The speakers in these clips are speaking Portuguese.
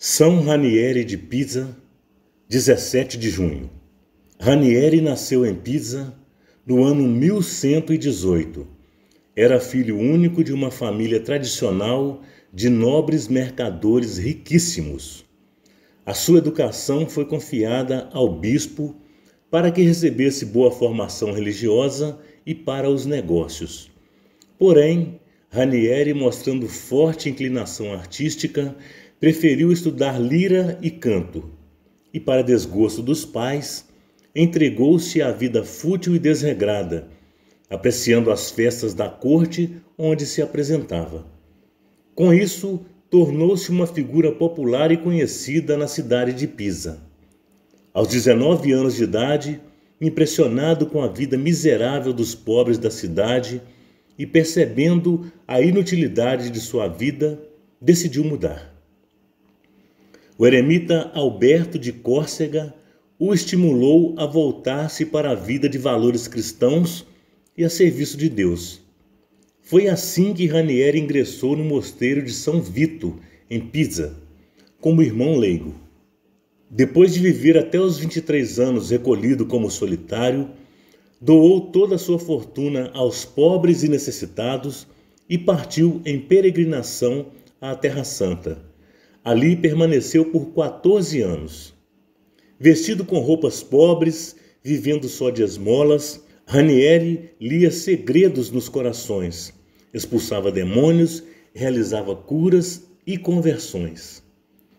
São Ranieri de Pisa, 17 de junho. Ranieri nasceu em Pisa no ano 1118. Era filho único de uma família tradicional de nobres mercadores riquíssimos. A sua educação foi confiada ao bispo para que recebesse boa formação religiosa e para os negócios. Porém, Ranieri, mostrando forte inclinação artística, preferiu estudar lira e canto, e, para desgosto dos pais, entregou-se à vida fútil e desregrada, apreciando as festas da corte onde se apresentava. Com isso, tornou-se uma figura popular e conhecida na cidade de Pisa. Aos 19 anos de idade, impressionado com a vida miserável dos pobres da cidade e percebendo a inutilidade de sua vida, decidiu mudar. O eremita Alberto de Córcega o estimulou a voltar-se para a vida de valores cristãos e a serviço de Deus. Foi assim que Ranieri ingressou no mosteiro de São Vito, em Pisa, como irmão leigo. Depois de viver até os 23 anos recolhido como solitário, doou toda a sua fortuna aos pobres e necessitados e partiu em peregrinação à Terra Santa Ali permaneceu por 14 anos. Vestido com roupas pobres, vivendo só de esmolas, Ranieri lia segredos nos corações, expulsava demônios, realizava curas e conversões.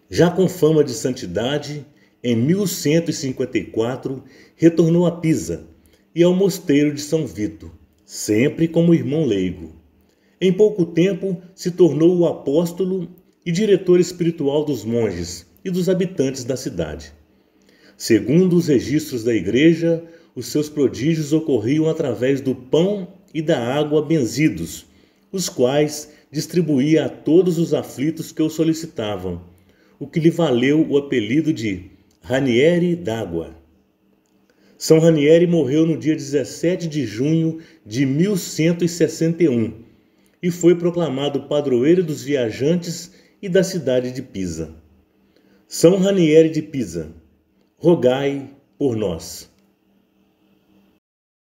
Já com fama de santidade, em 1154 retornou a Pisa e ao mosteiro de São Vito, sempre como irmão leigo. Em pouco tempo se tornou o apóstolo e diretor espiritual dos monges e dos habitantes da cidade. Segundo os registros da igreja, os seus prodígios ocorriam através do pão e da água benzidos, os quais distribuía a todos os aflitos que o solicitavam, o que lhe valeu o apelido de Ranieri d'Água. São Ranieri morreu no dia 17 de junho de 1161 e foi proclamado padroeiro dos viajantes e da cidade de Pisa. São Ranieri de Pisa, rogai por nós.